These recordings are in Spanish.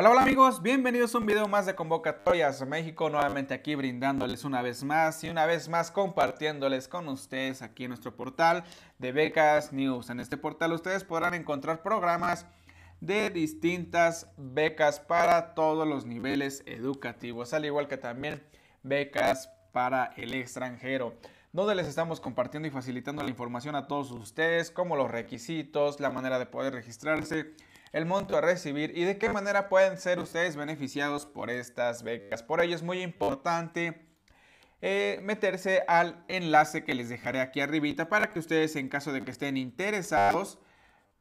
Hola, hola amigos, bienvenidos a un video más de Convocatorias México, nuevamente aquí brindándoles una vez más y una vez más compartiéndoles con ustedes aquí en nuestro portal de Becas News. En este portal ustedes podrán encontrar programas de distintas becas para todos los niveles educativos, al igual que también becas para el extranjero donde les estamos compartiendo y facilitando la información a todos ustedes, como los requisitos, la manera de poder registrarse, el monto a recibir y de qué manera pueden ser ustedes beneficiados por estas becas. Por ello es muy importante eh, meterse al enlace que les dejaré aquí arribita para que ustedes en caso de que estén interesados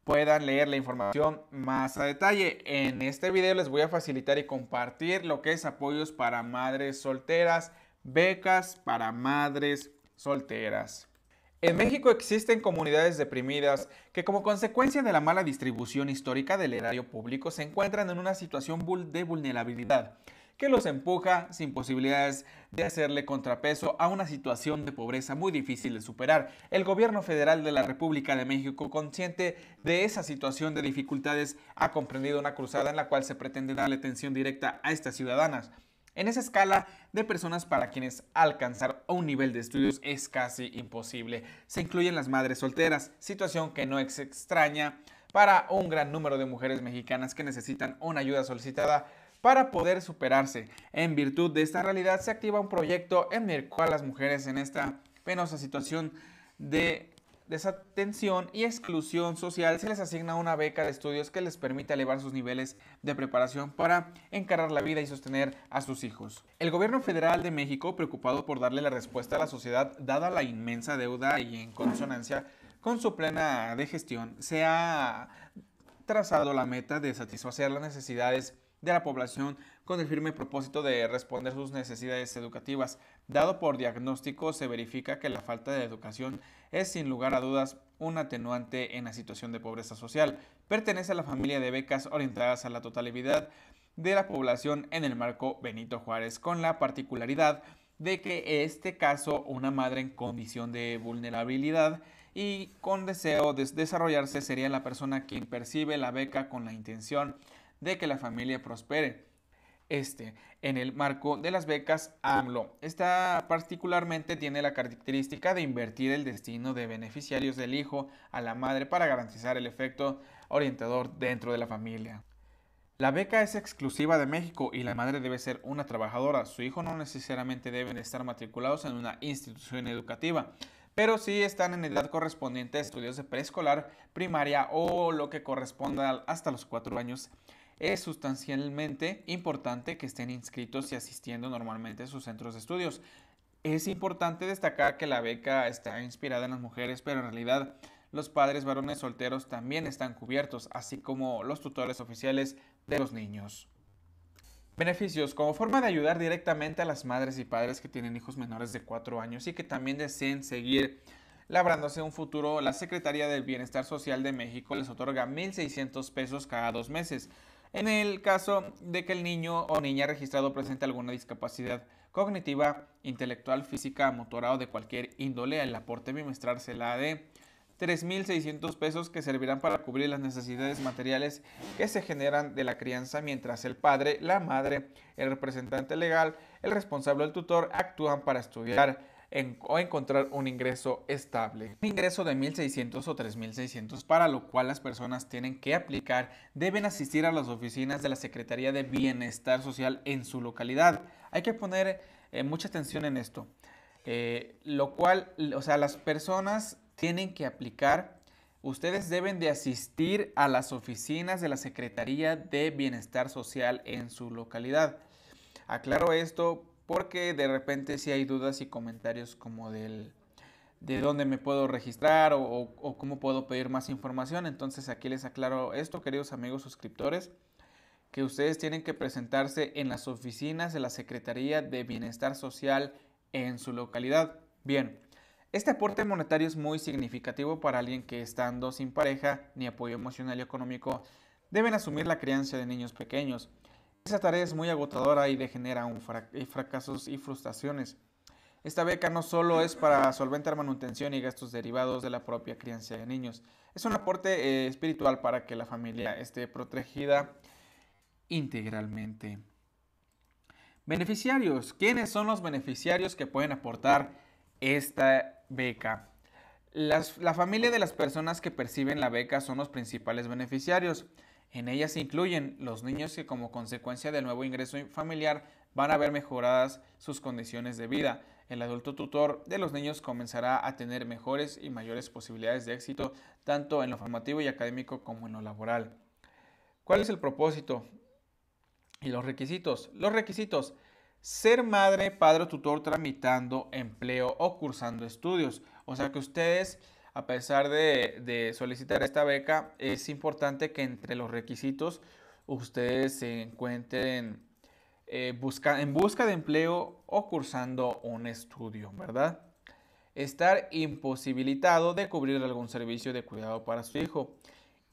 puedan leer la información más a detalle. En este video les voy a facilitar y compartir lo que es apoyos para madres solteras, becas para madres solteras. En México existen comunidades deprimidas que como consecuencia de la mala distribución histórica del erario público se encuentran en una situación de vulnerabilidad que los empuja sin posibilidades de hacerle contrapeso a una situación de pobreza muy difícil de superar. El gobierno federal de la República de México, consciente de esa situación de dificultades, ha comprendido una cruzada en la cual se pretende darle atención directa a estas ciudadanas en esa escala de personas para quienes alcanzar un nivel de estudios es casi imposible. Se incluyen las madres solteras, situación que no es extraña para un gran número de mujeres mexicanas que necesitan una ayuda solicitada para poder superarse. En virtud de esta realidad se activa un proyecto en el cual las mujeres en esta penosa situación de desatención y exclusión social se les asigna una beca de estudios que les permite elevar sus niveles de preparación para encarar la vida y sostener a sus hijos. El gobierno federal de México, preocupado por darle la respuesta a la sociedad dada la inmensa deuda y en consonancia con su plena de gestión, se ha trazado la meta de satisfacer las necesidades de la población con el firme propósito de responder sus necesidades educativas. Dado por diagnóstico, se verifica que la falta de educación es sin lugar a dudas un atenuante en la situación de pobreza social. Pertenece a la familia de becas orientadas a la totalidad de la población en el marco Benito Juárez, con la particularidad de que en este caso una madre en condición de vulnerabilidad y con deseo de desarrollarse sería la persona quien percibe la beca con la intención de que la familia prospere este, en el marco de las becas AMLO. Esta particularmente tiene la característica de invertir el destino de beneficiarios del hijo a la madre para garantizar el efecto orientador dentro de la familia. La beca es exclusiva de México y la madre debe ser una trabajadora. Su hijo no necesariamente deben estar matriculados en una institución educativa, pero sí están en edad correspondiente a estudios de preescolar, primaria o lo que corresponda hasta los cuatro años es sustancialmente importante que estén inscritos y asistiendo normalmente a sus centros de estudios. Es importante destacar que la beca está inspirada en las mujeres, pero en realidad los padres varones solteros también están cubiertos, así como los tutores oficiales de los niños. Beneficios como forma de ayudar directamente a las madres y padres que tienen hijos menores de 4 años y que también deseen seguir labrándose un futuro, la Secretaría del Bienestar Social de México les otorga 1.600 pesos cada dos meses en el caso de que el niño o niña registrado presente alguna discapacidad cognitiva, intelectual, física, motora o de cualquier índole, el aporte bimestral será de 3.600 pesos que servirán para cubrir las necesidades materiales que se generan de la crianza mientras el padre, la madre, el representante legal, el responsable o el tutor actúan para estudiar o encontrar un ingreso estable. Un ingreso de 1.600 o 3.600 para lo cual las personas tienen que aplicar deben asistir a las oficinas de la Secretaría de Bienestar Social en su localidad. Hay que poner eh, mucha atención en esto. Eh, lo cual, o sea, las personas tienen que aplicar. Ustedes deben de asistir a las oficinas de la Secretaría de Bienestar Social en su localidad. Aclaro esto porque de repente si hay dudas y comentarios como del de dónde me puedo registrar o, o, cómo puedo pedir más información. Entonces aquí les aclaro esto, queridos amigos suscriptores, que ustedes tienen que presentarse en las oficinas de la Secretaría de Bienestar Social en su localidad. Bien, este aporte monetario es muy significativo para alguien que estando sin pareja ni apoyo emocional y económico deben asumir la crianza de niños pequeños. Esa tarea es muy agotadora y degenera un fracasos y frustraciones. Esta beca no solo es para solventar manutención y gastos derivados de la propia crianza de niños, es un aporte eh, espiritual para que la familia esté protegida integralmente. Beneficiarios. ¿Quiénes son los beneficiarios que pueden aportar esta beca? la familia de las personas que perciben la beca son los principales beneficiarios. En ellas se incluyen los niños que como consecuencia del nuevo ingreso familiar van a ver mejoradas sus condiciones de vida. El adulto tutor de los niños comenzará a tener mejores y mayores posibilidades de éxito tanto en lo formativo y académico como en lo laboral. ¿Cuál es el propósito? Y los requisitos. Los requisitos. Ser madre, padre o tutor tramitando empleo o cursando estudios. O sea que ustedes a pesar de, solicitar esta beca, es importante que entre los requisitos ustedes se encuentren eh, en busca de empleo o cursando un estudio, ¿verdad? Estar imposibilitado de cubrir algún servicio de cuidado para su hijo.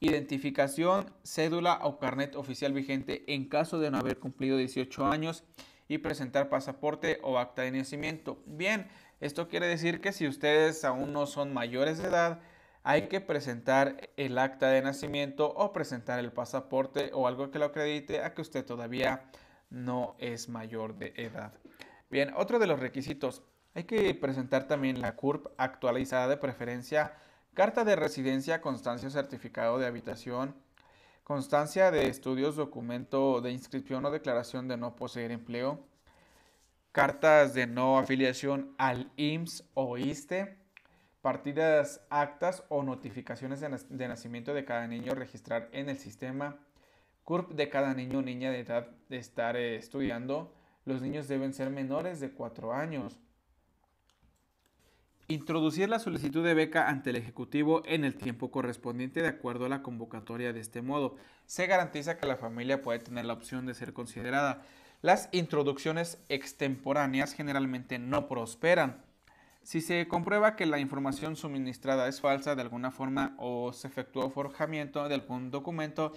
Identificación, cédula o carnet oficial vigente en caso de no haber cumplido 18 años y presentar pasaporte o acta de nacimiento. Bien, esto quiere decir que si ustedes aún no son mayores de edad, hay que presentar el acta de nacimiento o presentar el pasaporte o algo que lo acredite a que usted todavía no es mayor de edad. Bien, otro de los requisitos, hay que presentar también la CURP actualizada de preferencia, carta de residencia, constancia certificado de habitación, constancia de estudios, documento de inscripción o declaración de no poseer empleo, cartas de no afiliación al IMSS o ISTE, partidas, actas o notificaciones de nacimiento de cada niño registrar en el sistema, CURP de cada niño o niña de edad de estar eh, estudiando, los niños deben ser menores de 4 años. Introducir la solicitud de beca ante el Ejecutivo en el tiempo correspondiente de acuerdo a la convocatoria de este modo. Se garantiza que la familia puede tener la opción de ser considerada. Las introducciones extemporáneas generalmente no prosperan. Si se comprueba que la información suministrada es falsa de alguna forma o se efectuó forjamiento de algún documento,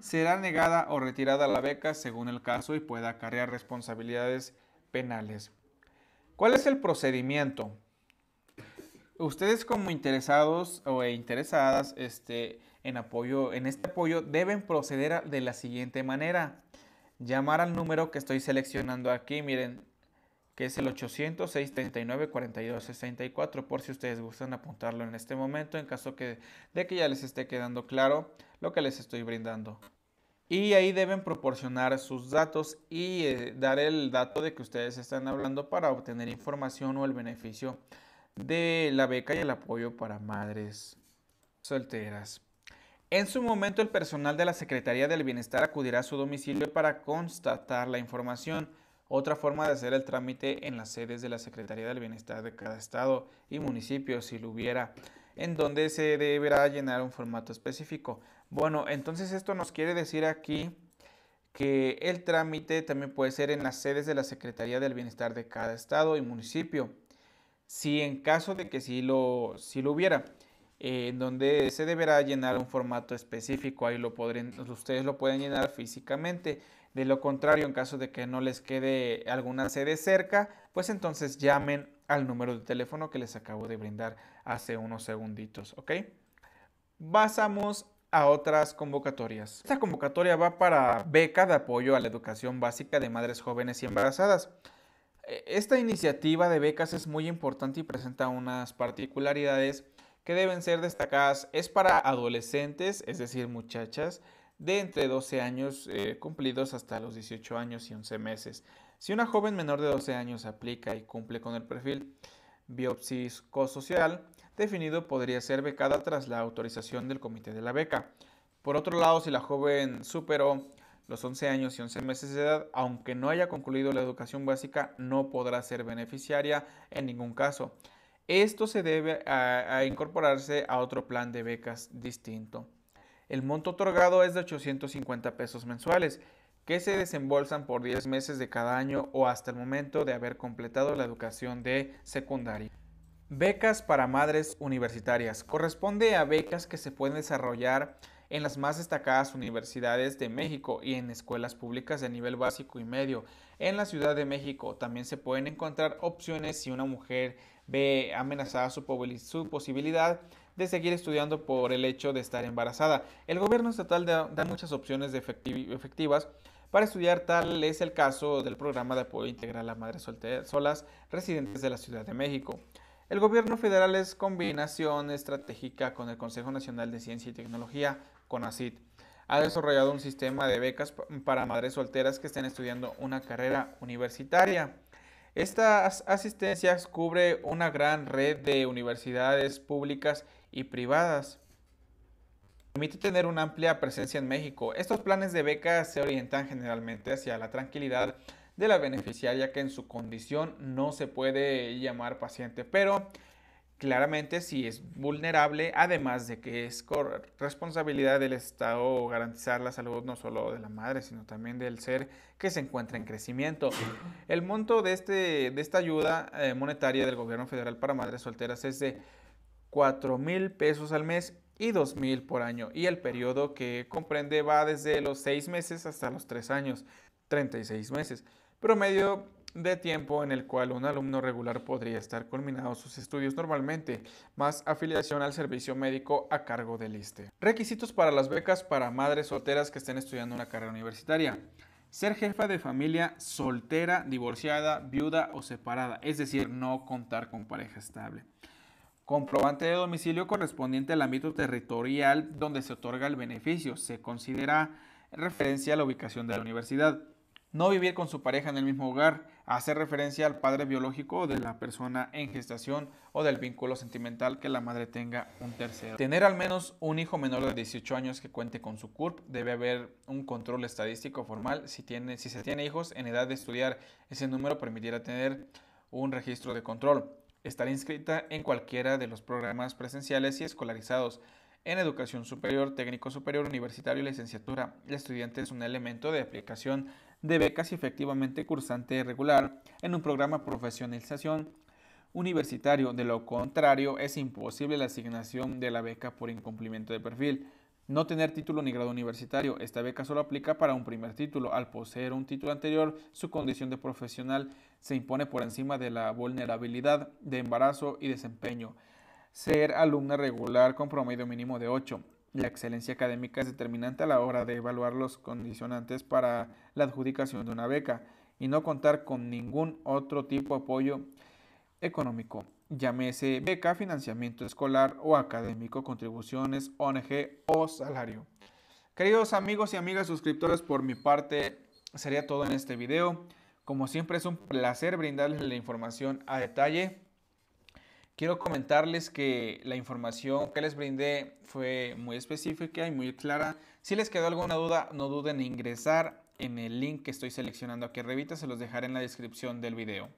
será negada o retirada la beca según el caso y pueda acarrear responsabilidades penales. ¿Cuál es el procedimiento? Ustedes como interesados o interesadas este, en, apoyo, en este apoyo deben proceder de la siguiente manera llamar al número que estoy seleccionando aquí, miren, que es el 800-639-4264, por si ustedes gustan apuntarlo en este momento, en caso que, de que ya les esté quedando claro lo que les estoy brindando. Y ahí deben proporcionar sus datos y eh, dar el dato de que ustedes están hablando para obtener información o el beneficio de la beca y el apoyo para madres solteras. En su momento, el personal de la Secretaría del Bienestar acudirá a su domicilio para constatar la información. Otra forma de hacer el trámite en las sedes de la Secretaría del Bienestar de cada estado y municipio, si lo hubiera, en donde se deberá llenar un formato específico. Bueno, entonces esto nos quiere decir aquí que el trámite también puede ser en las sedes de la Secretaría del Bienestar de cada estado y municipio, si en caso de que sí lo, lo hubiera. Eh, en donde se deberá llenar un formato específico. Ahí lo podrán, ustedes lo pueden llenar físicamente. De lo contrario, en caso de que no les quede alguna sede cerca, pues entonces llamen al número de teléfono que les acabo de brindar hace unos segunditos, ¿ok? Pasamos a otras convocatorias. Esta convocatoria va para beca de apoyo a la educación básica de madres jóvenes y embarazadas. E, esta iniciativa de becas es muy importante y presenta unas particularidades que deben ser destacadas es para adolescentes, es decir, muchachas, de entre 12 años eh, cumplidos hasta los 18 años y 11 meses. Si una joven menor de 12 años aplica y cumple con el perfil biopsicosocial definido, podría ser becada tras la autorización del comité de la beca. Por otro lado, si la joven superó los 11 años y 11 meses de edad, aunque no haya concluido la educación básica, no podrá ser beneficiaria en ningún caso. Esto se debe a, incorporarse a otro plan de becas distinto. El monto otorgado es de 850 pesos mensuales, que se desembolsan por 10 meses de cada año o hasta el momento de haber completado la educación de secundaria. Becas para madres universitarias. Corresponde a becas que se pueden desarrollar en las más destacadas universidades de México y en escuelas públicas de nivel básico y medio. En la Ciudad de México también se pueden encontrar opciones si una mujer ve amenazada su, posibilidad de seguir estudiando por el hecho de estar embarazada. El gobierno estatal da, muchas opciones efectivas para estudiar. Tal es el caso del programa de apoyo integral a madres solas residentes de la Ciudad de México. El gobierno federal es combinación estratégica con el Consejo Nacional de Ciencia y Tecnología, CONACIT Ha desarrollado un sistema de becas para madres solteras que estén estudiando una carrera universitaria. Estas asistencias cubren una gran red de universidades públicas y privadas. Permite tener una amplia presencia en México. Estos planes de becas se orientan generalmente hacia la tranquilidad de la beneficiaria que en su condición no se puede llamar paciente, pero claramente si es vulnerable, además de que es responsabilidad del Estado garantizar la salud no solo de la madre, sino también del ser que se encuentra en crecimiento. El monto de, este, de esta ayuda eh, monetaria del gobierno federal para madres solteras es de 4 mil pesos al mes y 2 mil por año, y el periodo que comprende va desde los seis meses hasta los tres años, 36 meses. Promedio de tiempo en el cual un alumno regular podría estar culminado sus estudios normalmente, más afiliación al servicio médico a cargo del ISTE. Requisitos para las becas para madres solteras que estén estudiando una carrera universitaria. Ser jefa de familia soltera, divorciada, viuda o separada, es decir, no contar con pareja estable. Comprobante de domicilio correspondiente al ámbito territorial donde se otorga el beneficio. Se considera referencia a la ubicación de la universidad. No vivir con su pareja en el mismo hogar Hacer referencia al padre biológico de la persona en gestación o del vínculo sentimental que la madre tenga un tercero. Tener al menos un hijo menor de 18 años que cuente con su CURP debe haber un control estadístico formal. Si, tiene, si se tiene hijos en edad de estudiar, ese número permitirá tener un registro de control. Estar inscrita en cualquiera de los programas presenciales y escolarizados. En educación superior, técnico superior, universitario y licenciatura, el estudiante es un elemento de aplicación de becas y efectivamente cursante regular en un programa profesionalización universitario. De lo contrario, es imposible la asignación de la beca por incumplimiento de perfil. No tener título ni grado universitario. Esta beca solo aplica para un primer título. Al poseer un título anterior, su condición de profesional se impone por encima de la vulnerabilidad de embarazo y desempeño. Ser alumna regular con promedio mínimo de 8. La excelencia académica es determinante a la hora de evaluar los condicionantes para la adjudicación de una beca y no contar con ningún otro tipo de apoyo económico, llámese beca, financiamiento escolar o académico, contribuciones, ONG o salario. Queridos amigos y amigas suscriptores, por mi parte sería todo en este video. Como siempre es un placer brindarles la información a detalle. Quiero comentarles que la información que les brindé fue muy específica y muy clara. Si les quedó alguna duda, no duden en ingresar en el link que estoy seleccionando aquí arriba, se los dejaré en la descripción del video.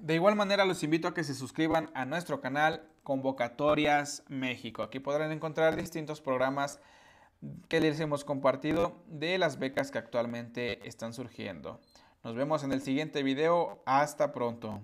De igual manera los invito a que se suscriban a nuestro canal Convocatorias México. Aquí podrán encontrar distintos programas que les hemos compartido de las becas que actualmente están surgiendo. Nos vemos en el siguiente video. Hasta pronto.